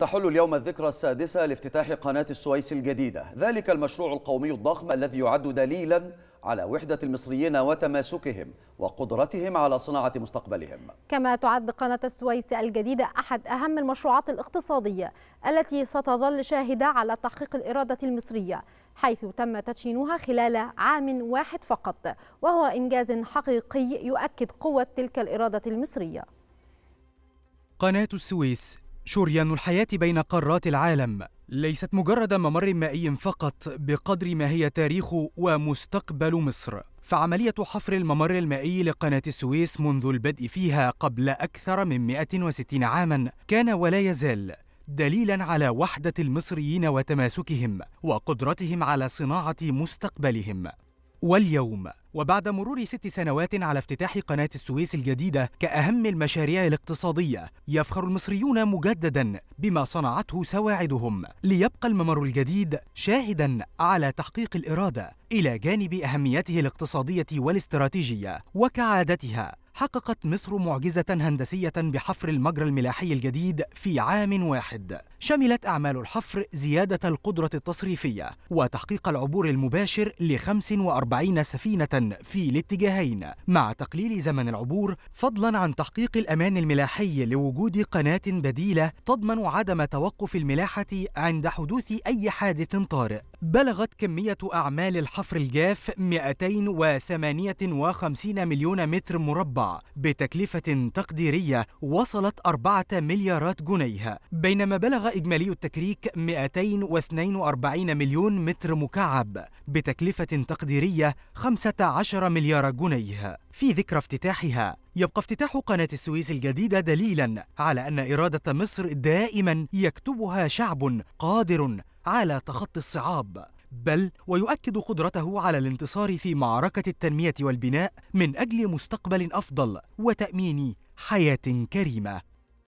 تحل اليوم الذكرى السادسة لافتتاح قناة السويس الجديدة ذلك المشروع القومي الضخم الذي يعد دليلا على وحدة المصريين وتماسكهم وقدرتهم على صناعة مستقبلهم كما تعد قناة السويس الجديدة أحد أهم المشروعات الاقتصادية التي ستظل شاهدة على تحقيق الإرادة المصرية حيث تم تدشينها خلال عام واحد فقط وهو إنجاز حقيقي يؤكد قوة تلك الإرادة المصرية قناة السويس شريان الحياة بين قارات العالم ليست مجرد ممر مائي فقط بقدر ما هي تاريخ ومستقبل مصر فعملية حفر الممر المائي لقناة السويس منذ البدء فيها قبل أكثر من 160 عاماً كان ولا يزال دليلاً على وحدة المصريين وتماسكهم وقدرتهم على صناعة مستقبلهم واليوم وبعد مرور ست سنوات على افتتاح قناة السويس الجديدة كأهم المشاريع الاقتصادية يفخر المصريون مجددا بما صنعته سواعدهم ليبقى الممر الجديد شاهدا على تحقيق الإرادة إلى جانب أهميته الاقتصادية والاستراتيجية وكعادتها حققت مصر معجزة هندسية بحفر المجرى الملاحي الجديد في عام واحد شملت أعمال الحفر زيادة القدرة التصريفية وتحقيق العبور المباشر ل 45 سفينة في الاتجاهين مع تقليل زمن العبور فضلا عن تحقيق الأمان الملاحي لوجود قناة بديلة تضمن عدم توقف الملاحة عند حدوث أي حادث طارئ بلغت كمية أعمال الحفر الجاف 258 مليون متر مربع بتكلفة تقديرية وصلت 4 مليارات جنيه بينما بلغ إجمالي التكريك 242 مليون متر مكعب بتكلفة تقديرية 15 مليار جنيه في ذكرى افتتاحها يبقى افتتاح قناة السويس الجديدة دليلا على أن إرادة مصر دائما يكتبها شعب قادر على تخطي الصعاب بل ويؤكد قدرته على الانتصار في معركة التنمية والبناء من أجل مستقبل أفضل وتأمين حياة كريمة